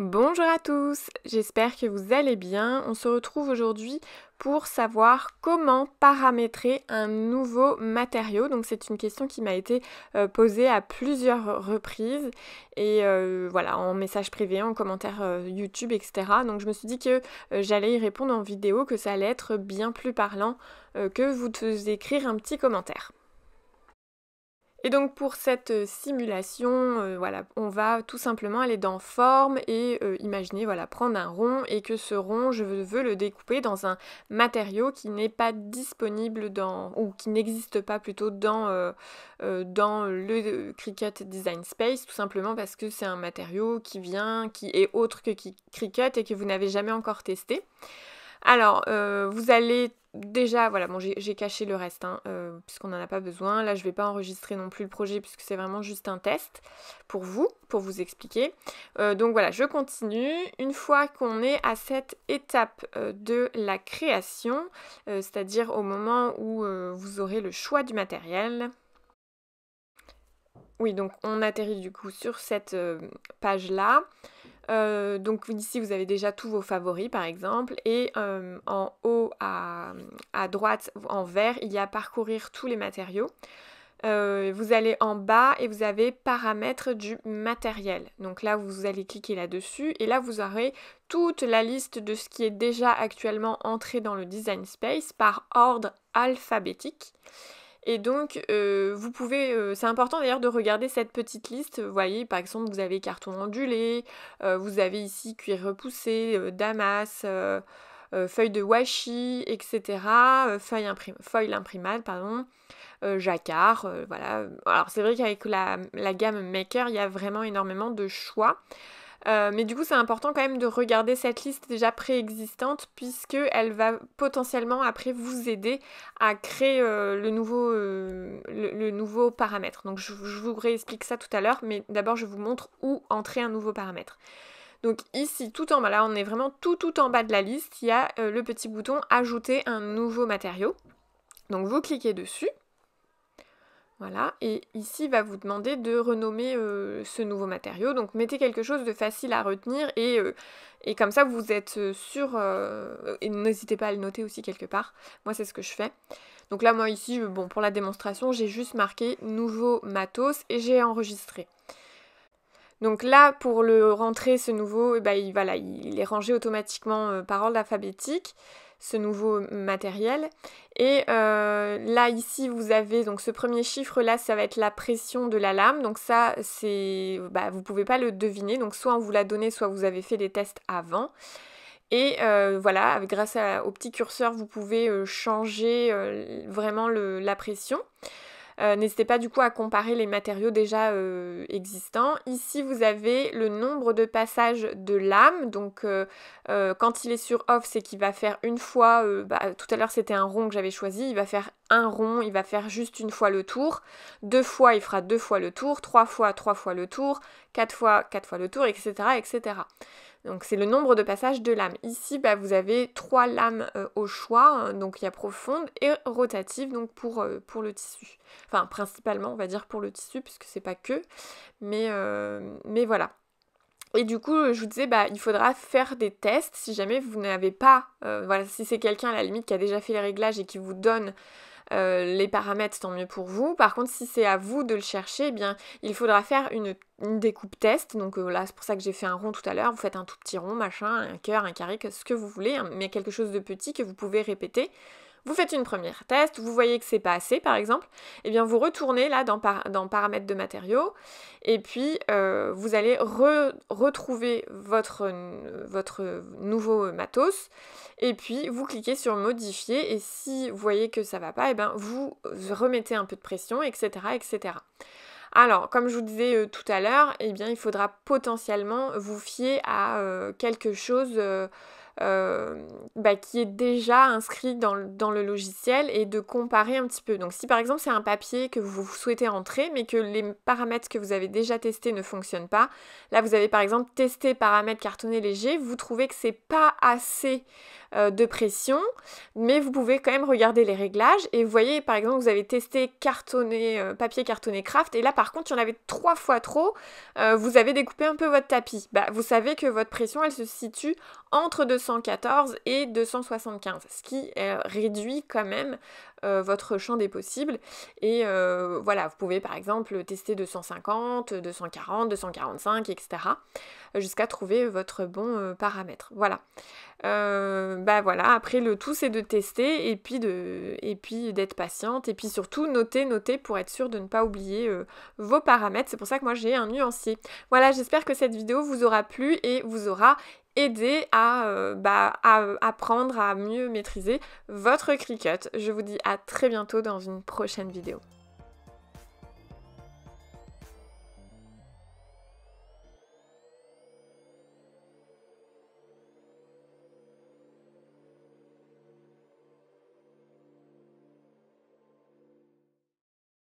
Bonjour à tous, j'espère que vous allez bien. On se retrouve aujourd'hui pour savoir comment paramétrer un nouveau matériau. Donc c'est une question qui m'a été euh, posée à plusieurs reprises et euh, voilà en message privé, en commentaire euh, YouTube, etc. Donc je me suis dit que j'allais y répondre en vidéo, que ça allait être bien plus parlant que vous écrire un petit commentaire. Et donc pour cette euh, simulation, euh, voilà, on va tout simplement aller dans forme et euh, imaginer, voilà, prendre un rond et que ce rond, je veux le découper dans un matériau qui n'est pas disponible dans, ou qui n'existe pas plutôt dans, dans le Cricut Design Space, tout simplement parce que c'est un matériau qui vient, qui est autre que Cricut et que vous n'avez jamais encore testé. Alors, euh, vous allez déjà, voilà, bon, j'ai caché le reste, hein, euh, puisqu'on n'en a pas besoin. Là, je ne vais pas enregistrer non plus le projet, puisque c'est vraiment juste un test pour vous, pour vous expliquer. Euh, donc voilà, je continue. Une fois qu'on est à cette étape de la création, c'est-à-dire au moment où vous aurez le choix du matériel, oui, donc on atterrit du coup sur cette page-là. Euh, donc ici vous avez déjà tous vos favoris par exemple et euh, en haut à, droite en vert il y a parcourir tous les matériaux. Euh, vous allez en bas et vous avez paramètres du matériel. Donc là vous allez cliquer là-dessus et là vous aurez toute la liste de ce qui est déjà actuellement entré dans le design space par ordre alphabétique. Et donc, euh, vous pouvez. Euh, c'est important d'ailleurs de regarder cette petite liste. Vous voyez, par exemple, vous avez carton ondulé, euh, vous avez ici cuir repoussé, damas, feuille de washi, etc. feuille, imprim pardon. jacquard, voilà. Alors, c'est vrai qu'avec la gamme Maker, il y a vraiment énormément de choix. Euh, mais du coup, c'est important quand même de regarder cette liste déjà préexistante puisqu'elle va potentiellement après vous aider à créer euh, le, nouveau, euh, le, nouveau paramètre. Donc je, je, vous réexplique ça tout à l'heure, mais d'abord je vous montre où entrer un nouveau paramètre. Donc ici, tout en bas, là on est vraiment tout tout en bas de la liste, il y a le petit bouton ajouter un nouveau matériau. Donc vous cliquez dessus. Voilà, et ici il va vous demander de renommer euh, ce nouveau matériau. Donc mettez quelque chose de facile à retenir et, euh, comme ça vous êtes euh, sûr. et n'hésitez pas à le noter aussi quelque part. Moi c'est ce que je fais. Donc là moi ici, bon pour la démonstration, j'ai juste marqué nouveau matos et j'ai enregistré. Donc là, pour le rentrer, ce nouveau, eh ben, il est rangé automatiquement par ordre alphabétique ce nouveau matériel. Et euh, là ici vous avez donc ce premier chiffre là ça va être la pression de la lame donc ça c'est bah, vous pouvez pas le deviner donc soit on vous l'a donné soit vous avez fait des tests avant et euh, voilà grâce au petit curseur vous pouvez euh, changer vraiment la pression. Euh, n'hésitez pas du coup à comparer les matériaux déjà euh, existants. Ici, vous avez le nombre de passages de l'âme. Donc, euh, quand il est sur off, c'est qu'il va faire une fois. Bah, tout à l'heure, c'était un rond que j'avais choisi. Il va faire un rond, il va faire juste une fois le tour. Deux fois, il fera deux fois le tour. Trois fois, trois fois le tour. Quatre fois, quatre fois le tour, etc., etc. Donc c'est le nombre de passages de lames. Ici, bah, vous avez trois lames euh, au choix, hein, donc il y a profonde et rotative, donc pour, euh, pour, le tissu. Enfin, principalement, on va dire pour le tissu, puisque c'est pas que, mais, euh, mais voilà. Et du coup, je vous disais, bah, il faudra faire des tests si jamais vous n'avez pas, voilà, si c'est quelqu'un à la limite qui a déjà fait les réglages et qui vous donne euh, les paramètres, tant mieux pour vous. Par contre, si c'est à vous de le chercher, eh bien, il faudra faire une, découpe test. Donc euh, là, c'est pour ça que j'ai fait un rond tout à l'heure. Vous faites un tout petit rond, machin, un cœur, un carré, ce que vous voulez, hein, mais quelque chose de petit que vous pouvez répéter vous faites une première test, vous voyez que c'est pas assez par exemple, et eh bien vous retournez là dans, dans paramètres de matériaux, et puis euh, vous allez retrouver votre, votre nouveau matos, et puis vous cliquez sur modifier, et si vous voyez que ça va pas, et eh bien vous remettez un peu de pression, etc. etc. Alors, comme je vous disais euh, tout à l'heure, eh bien, il faudra potentiellement vous fier à euh, quelque chose euh, bah, qui est déjà inscrit dans le, logiciel et de comparer un petit peu. Donc si par exemple c'est un papier que vous souhaitez rentrer mais que les paramètres que vous avez déjà testés ne fonctionnent pas, là vous avez par exemple testé paramètres cartonné léger, vous trouvez que c'est pas assez euh, de pression, mais vous pouvez quand même regarder les réglages et vous voyez par exemple vous avez testé cartonné, euh, papier cartonné craft et là par contre il y en avait trois fois trop, vous avez découpé un peu votre tapis. Bah, vous savez que votre pression elle se situe entre 200 214 et 275, ce qui euh, réduit quand même euh, votre champ des possibles. Et euh, voilà, vous pouvez par exemple tester 250, 240, 245, etc. jusqu'à trouver votre bon paramètre. Voilà. Euh, bah voilà, après le tout c'est de tester et puis de et puis d'être patiente et puis surtout noter, noter pour être sûr de ne pas oublier vos paramètres. C'est pour ça que moi j'ai un nuancier. Voilà, j'espère que cette vidéo vous aura plu et vous aura aider à, euh, bah, à apprendre à mieux maîtriser votre cricket. Je vous dis à très bientôt dans une prochaine vidéo.